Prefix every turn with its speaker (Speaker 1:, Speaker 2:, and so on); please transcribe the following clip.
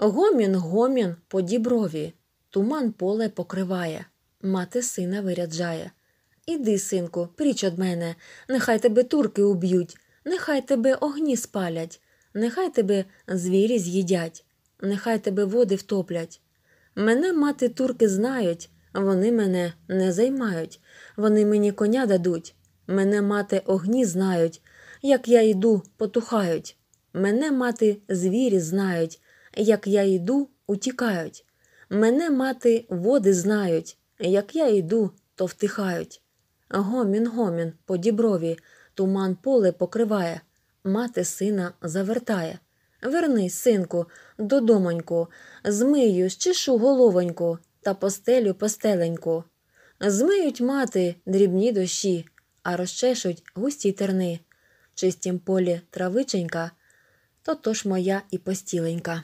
Speaker 1: Гомін, гомін по діброві. Туман поле покриває. Мати сина виряджає. Іди, синку, пріч од мене, нехай тебе турки уб'ють, нехай тебе огні спалять, нехай тебе звірі з'їдять, нехай тебе води втоплять. Мене мати турки знають, вони мене не займають, вони мені коня дадуть. Мене мати огні знають, як я йду, потухають. Мене мати звірі знають, як я йду, утікають. Мене мати води знають, як я йду, то втихають. Гомін, гомін, по діброві, туман поле покриває, мати сина завертає. Вернись, синку, додомоньку, змию, щишу головоньку та постелю постеленьку. Змиють мати дрібні дощі, а розчешуть густі терни. чистім полі травиченька, то то моя і постіленька.